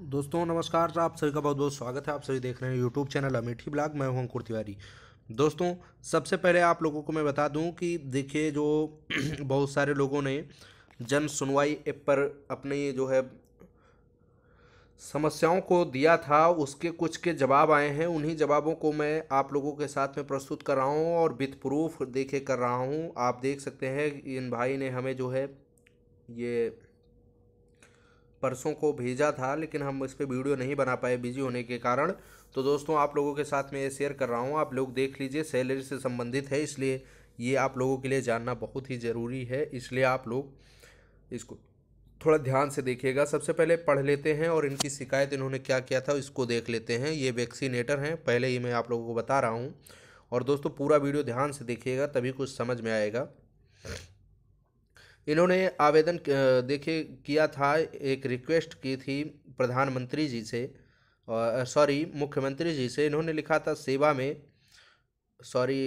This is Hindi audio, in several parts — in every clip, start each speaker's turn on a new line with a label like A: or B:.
A: दोस्तों नमस्कार आप सभी का बहुत बहुत स्वागत है आप सभी देख रहे हैं यूट्यूब चैनल अमेठी ब्लॉग मैं हूं अंकुर तिवारी दोस्तों सबसे पहले आप लोगों को मैं बता दूं कि देखिए जो बहुत सारे लोगों ने जन सुनवाई ऐप पर अपने जो है समस्याओं को दिया था उसके कुछ के जवाब आए हैं उन्हीं जवाबों को मैं आप लोगों के साथ में प्रस्तुत कर रहा हूँ और विथ प्रूफ देखे कर रहा हूँ आप देख सकते हैं इन भाई ने हमें जो है ये परसों को भेजा था लेकिन हम इस पर वीडियो नहीं बना पाए बिजी होने के कारण तो दोस्तों आप लोगों के साथ मैं ये शेयर कर रहा हूँ आप लोग देख लीजिए सैलरी से संबंधित है इसलिए ये आप लोगों के लिए जानना बहुत ही ज़रूरी है इसलिए आप लोग इसको थोड़ा ध्यान से देखिएगा सबसे पहले पढ़ लेते हैं और इनकी शिकायत इन्होंने क्या किया था इसको देख लेते हैं ये वैक्सीनेटर हैं पहले ही मैं आप लोगों को बता रहा हूँ और दोस्तों पूरा वीडियो ध्यान से देखिएगा तभी कुछ समझ में आएगा इन्होंने आवेदन देखे किया था एक रिक्वेस्ट की थी प्रधानमंत्री जी से सॉरी मुख्यमंत्री जी से इन्होंने लिखा था सेवा में सॉरी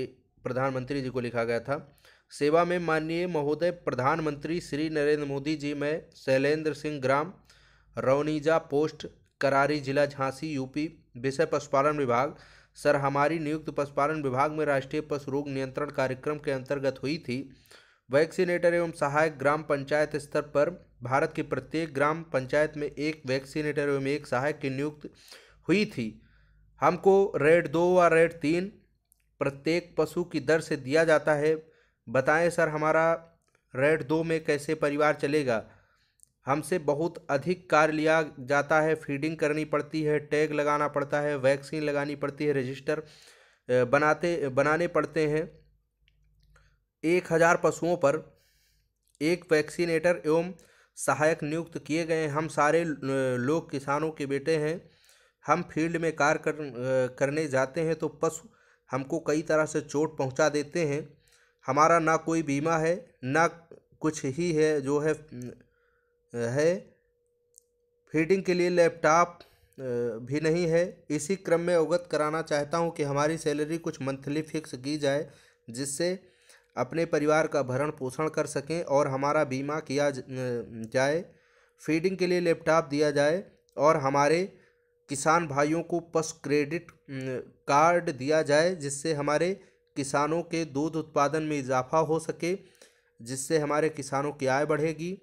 A: प्रधानमंत्री जी को लिखा गया था सेवा में माननीय महोदय प्रधानमंत्री श्री नरेंद्र मोदी जी मैं शैलेंद्र सिंह ग्राम रौनीजा पोस्ट करारी जिला झांसी यूपी विषय पशुपालन विभाग सर हमारी नियुक्त पशुपालन विभाग में राष्ट्रीय पशु रोग नियंत्रण कार्यक्रम के अंतर्गत हुई थी वैक्सीनेटर एवं सहायक ग्राम पंचायत स्तर पर भारत की प्रत्येक ग्राम पंचायत में एक वैक्सीनेटर एवं एक सहायक की नियुक्त हुई थी हमको रेड दो व रेड तीन प्रत्येक पशु की दर से दिया जाता है बताएं सर हमारा रेड दो में कैसे परिवार चलेगा हमसे बहुत अधिक कार्य लिया जाता है फीडिंग करनी पड़ती है टैग लगाना पड़ता है वैक्सीन लगानी पड़ती है रजिस्टर बनाते बनाने पड़ते हैं एक हजार पशुओं पर एक वैक्सीनेटर एवं सहायक नियुक्त किए गए हम सारे लोग किसानों के बेटे हैं हम फील्ड में कार्य कर, करने जाते हैं तो पशु हमको कई तरह से चोट पहुंचा देते हैं हमारा ना कोई बीमा है ना कुछ ही है जो है है फीडिंग के लिए लैपटॉप भी नहीं है इसी क्रम में अवगत कराना चाहता हूं कि हमारी सैलरी कुछ मंथली फिक्स की जाए जिससे अपने परिवार का भरण पोषण कर सकें और हमारा बीमा किया जाए फीडिंग के लिए लैपटॉप दिया जाए और हमारे किसान भाइयों को पशु क्रेडिट कार्ड दिया जाए जिससे हमारे किसानों के दूध उत्पादन में इजाफा हो सके जिससे हमारे किसानों की आय बढ़ेगी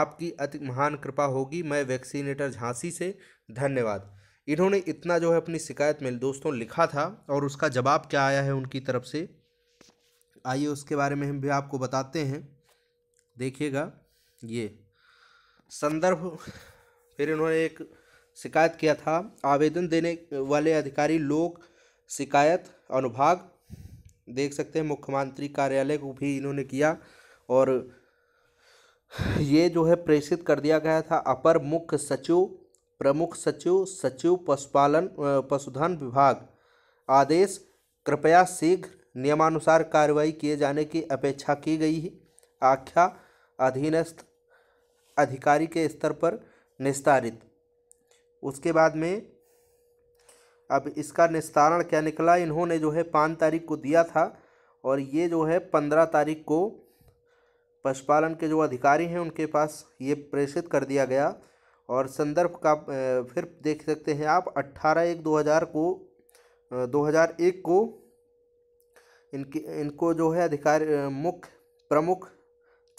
A: आपकी अति महान कृपा होगी मैं वैक्सीनेटर झांसी से धन्यवाद इन्होंने इतना जो है अपनी शिकायत में दोस्तों लिखा था और उसका जवाब क्या आया है उनकी तरफ से आइए उसके बारे में हम भी आपको बताते हैं देखिएगा ये संदर्भ फिर इन्होंने एक शिकायत किया था आवेदन देने वाले अधिकारी लोक शिकायत अनुभाग देख सकते हैं मुख्यमंत्री कार्यालय को भी इन्होंने किया और ये जो है प्रेषित कर दिया गया था अपर मुख्य सचिव प्रमुख सचिव सचिव पशुपालन पशुधन विभाग आदेश कृपया शीघ्र नियमानुसार कार्रवाई किए जाने की अपेक्षा की गई है आख्या अधीनस्थ अधिकारी के स्तर पर निस्तारित उसके बाद में अब इसका निस्तारण क्या निकला इन्होंने जो है पाँच तारीख को दिया था और ये जो है पंद्रह तारीख को पशुपालन के जो अधिकारी हैं उनके पास ये प्रेषित कर दिया गया और संदर्भ का फिर देख सकते हैं आप अट्ठारह एक दो हज़ार को दो हज़ार एक को इनकी इनको जो है अधिकारी मुख्य प्रमुख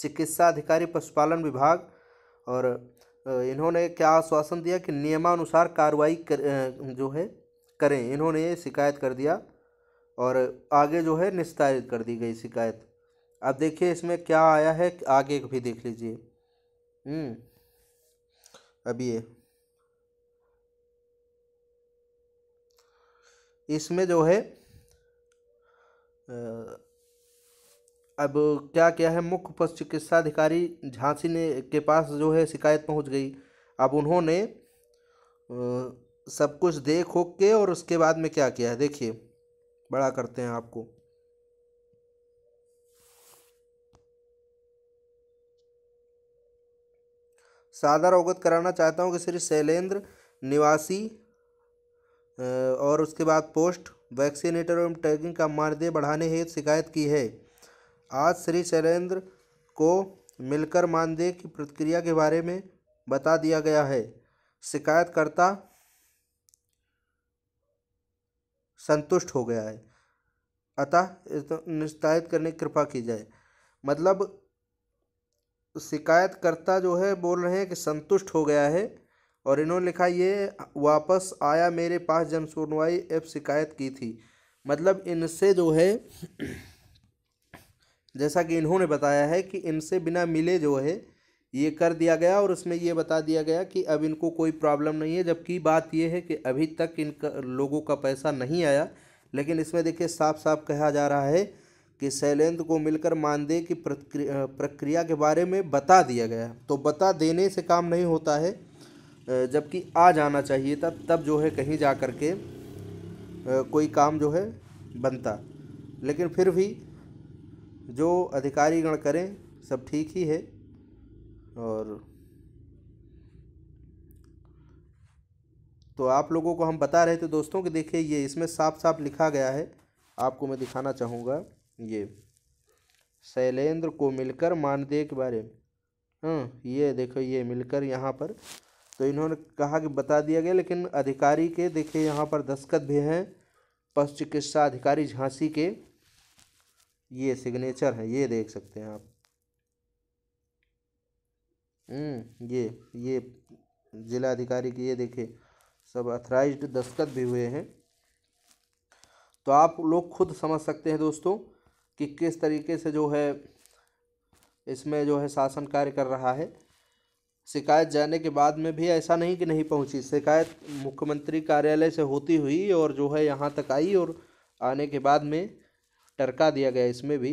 A: चिकित्सा अधिकारी पशुपालन विभाग और इन्होंने क्या आश्वासन दिया कि नियमानुसार कार्रवाई कर जो है करें इन्होंने ये शिकायत कर दिया और आगे जो है निस्तारित कर दी गई शिकायत अब देखिए इसमें क्या आया है आगे भी देख लीजिए हम्म, अब ये इसमें जो है अब क्या क्या है मुख्य पशु चिकित्सा अधिकारी झांसी ने के पास जो है शिकायत पहुंच गई अब उन्होंने सब कुछ देख हो के और उसके बाद में क्या किया है देखिए बड़ा करते हैं आपको सादर अवगत कराना चाहता हूँ कि श्री शैलेंद्र निवासी और उसके बाद पोस्ट वैक्सीनेटर एवं टैगिंग का मानदेय बढ़ाने हेतु शिकायत की है आज श्री शैलेंद्र को मिलकर मानदेय की प्रतिक्रिया के बारे में बता दिया गया है शिकायतकर्ता संतुष्ट हो गया है अतः निस्तारित करने की कृपा की जाए मतलब शिकायतकर्ता जो है बोल रहे हैं कि संतुष्ट हो गया है और इन्होंने लिखा ये वापस आया मेरे पास सुनवाई एप शिकायत की थी मतलब इनसे जो है जैसा कि इन्होंने बताया है कि इनसे बिना मिले जो है ये कर दिया गया और उसमें ये बता दिया गया कि अब इनको कोई प्रॉब्लम नहीं है जबकि बात ये है कि अभी तक इन लोगों का पैसा नहीं आया लेकिन इसमें देखिए साफ साफ कहा जा रहा है कि शैलेंद्र को मिलकर मानदेय की प्रक्रिया के बारे में बता दिया गया तो बता देने से काम नहीं होता है जबकि आ जाना चाहिए था तब जो है कहीं जा कर के कोई काम जो है बनता लेकिन फिर भी जो अधिकारी गण करें सब ठीक ही है और तो आप लोगों को हम बता रहे थे दोस्तों कि देखिए ये इसमें साफ साफ लिखा गया है आपको मैं दिखाना चाहूँगा ये शैलेंद्र को मिलकर मानदेय के बारे में हाँ ये देखो ये मिलकर यहाँ पर तो इन्होंने कहा कि बता दिया गया लेकिन अधिकारी के देखिए यहाँ पर दस्तखत भी हैं पशु चिकित्सा अधिकारी झांसी के ये सिग्नेचर हैं ये देख सकते हैं आप हम्म, ये ये जिला अधिकारी के ये देखिए सब अथराइज्ड दस्तखत भी हुए हैं तो आप लोग खुद समझ सकते हैं दोस्तों कि किस तरीके से जो है इसमें जो है शासन कार्य कर रहा है शिकायत जाने के बाद में भी ऐसा नहीं कि नहीं पहुंची शिकायत मुख्यमंत्री कार्यालय से होती हुई और जो है यहाँ तक आई और आने के बाद में टरका दिया गया इसमें भी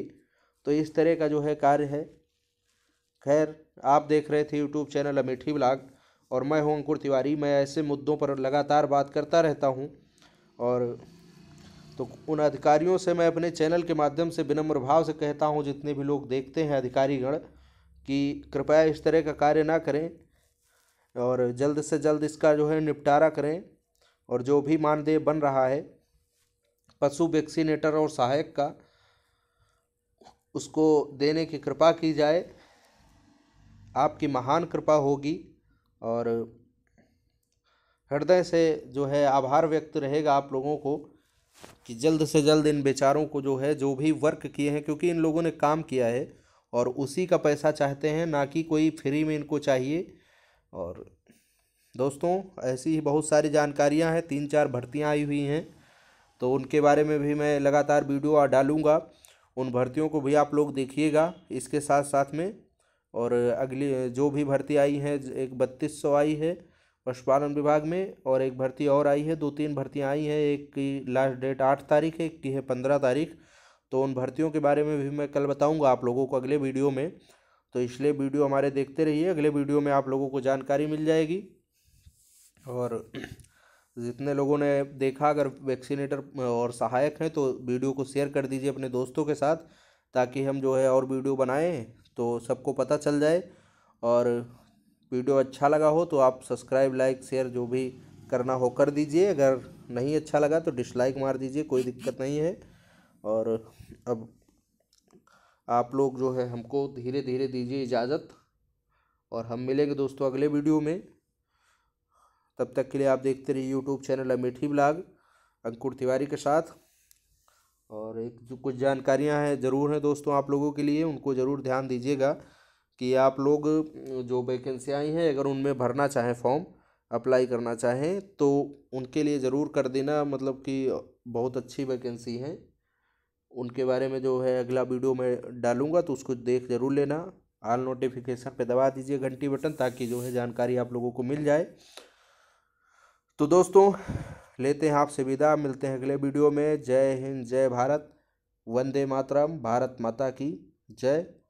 A: तो इस तरह का जो है कार्य है खैर आप देख रहे थे यूट्यूब चैनल अमेठी ब्लाग और मैं हूँ अंकुर तिवारी मैं ऐसे मुद्दों पर लगातार बात करता रहता हूँ और तो उन अधिकारियों से मैं अपने चैनल के माध्यम से विनम्र भाव से कहता हूँ जितने भी लोग देखते हैं अधिकारीगण कि कृपया इस तरह का कार्य ना करें और जल्द से जल्द इसका जो है निपटारा करें और जो भी मानदेय बन रहा है पशु वैक्सीनेटर और सहायक का उसको देने की कृपा की जाए आपकी महान कृपा होगी और हृदय से जो है आभार व्यक्त रहेगा आप लोगों को कि जल्द से जल्द इन बेचारों को जो है जो भी वर्क किए हैं क्योंकि इन लोगों ने काम किया है और उसी का पैसा चाहते हैं ना कि कोई फ्री में इनको चाहिए और दोस्तों ऐसी ही बहुत सारी जानकारियां हैं तीन चार भर्तियां आई हुई हैं तो उनके बारे में भी मैं लगातार वीडियो डालूँगा उन भर्तियों को भी आप लोग देखिएगा इसके साथ साथ में और अगली जो भी भर्ती आई है एक बत्तीस सौ आई है पशुपालन विभाग में और एक भर्ती और आई है दो तीन भर्तियाँ आई हैं एक की लास्ट डेट आठ तारीख है एक की है पंद्रह तारीख तो उन भर्तियों के बारे में भी मैं कल बताऊँगा आप लोगों को अगले वीडियो में तो इसलिए वीडियो हमारे देखते रहिए अगले वीडियो में आप लोगों को जानकारी मिल जाएगी और जितने लोगों ने देखा अगर वैक्सीनेटर और सहायक हैं तो वीडियो को शेयर कर दीजिए अपने दोस्तों के साथ ताकि हम जो है और वीडियो बनाएं तो सबको पता चल जाए और वीडियो अच्छा लगा हो तो आप सब्सक्राइब लाइक शेयर जो भी करना हो कर दीजिए अगर नहीं अच्छा लगा तो डिसलाइक मार दीजिए कोई दिक्कत नहीं है और अब आप लोग जो है हमको धीरे धीरे दीजिए इजाज़त और हम मिलेंगे दोस्तों अगले वीडियो में तब तक के लिए आप देखते रहिए YouTube channel Amethi blog Ankur Tiwari के साथ और एक जो कुछ जानकारियां हैं ज़रूर हैं दोस्तों आप लोगों के लिए उनको ज़रूर ध्यान दीजिएगा कि आप लोग जो वैकेंसी आई हैं अगर उनमें भरना चाहें फॉर्म अप्लाई करना चाहें तो उनके लिए ज़रूर कर देना मतलब कि बहुत अच्छी वैकेंसी है उनके बारे में जो है अगला वीडियो मैं डालूँगा तो उसको देख ज़रूर लेना आल नोटिफिकेशन पे दबा दीजिए घंटी बटन ताकि जो है जानकारी आप लोगों को मिल जाए तो दोस्तों लेते हैं आपसे विदा मिलते हैं अगले वीडियो में जय हिंद जय भारत वंदे मातरम भारत माता की जय